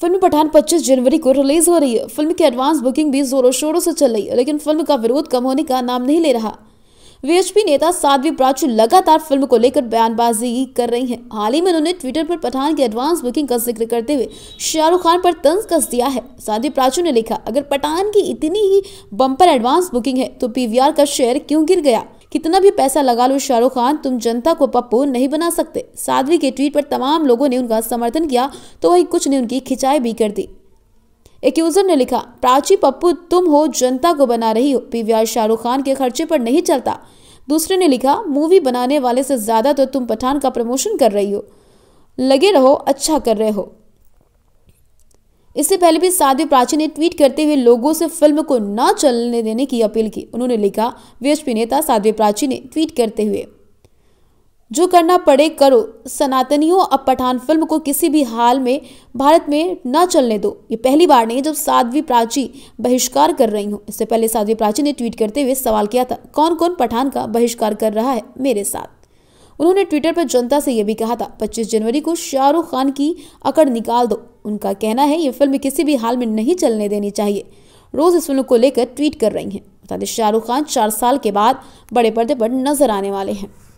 film Pathan 25 जनवरी को release हो रही है फिल्म की एडवांस बुकिंग भी जोरों शोरों से चल रही है लेकिन फिल्म का विरोध कम होने का नाम नहीं ले रहा वीएचपी नेता साध्वी प्राचू लगातार फिल्म को लेकर बयानबाजी कर रही हैं हाल ही में उन्होंने ट्विटर पर पठान की एडवांस बुकिंग का जिक्र करते हुए शाहरुख खान पर तंज कस दिया है साध्वी प्राचू ने लिखा अगर पठान की इतनी ही बम्पर एडवांस बुकिंग है तो पीवीआर का शेयर क्यों गिर गया कितना भी पैसा लगा लो शाहरुख खान तुम जनता को पप्पू नहीं बना सकते साध्वी के ट्वीट पर तमाम लोगों ने उनका समर्थन किया तो वही कुछ ने उनकी खिंचाई भी कर दी एक यूजर ने लिखा प्राची पप्पू तुम हो जनता को बना रही हो पीवीआर शाहरुख खान के खर्चे पर नहीं चलता दूसरे ने लिखा मूवी बनाने वाले से ज़्यादा तो तुम पठान का प्रमोशन कर रही हो लगे रहो अच्छा कर रहे हो इससे पहले भी साध्वी प्राची ने ट्वीट करते हुए लोगों से फिल्म को न चलने देने की अपील की उन्होंने लिखा वीएचपी नेता साध्वी प्राची ने ट्वीट करते हुए जो करना पड़े करो सनातनियों अब पठान फिल्म को किसी भी हाल में भारत में न चलने दो ये पहली बार नहीं जब साध्वी प्राची बहिष्कार कर रही हूँ इससे पहले साध्वी प्राची ने ट्वीट करते हुए सवाल किया था कौन कौन पठान का बहिष्कार कर रहा है मेरे साथ उन्होंने ट्विटर पर जनता से यह भी कहा था 25 जनवरी को शाहरुख खान की अकड़ निकाल दो उनका कहना है ये फिल्म किसी भी हाल में नहीं चलने देनी चाहिए रोज इस फिल्म को लेकर ट्वीट कर रही हैं बता दें शाहरुख खान चार साल के बाद बड़े पर्दे पर नजर आने वाले हैं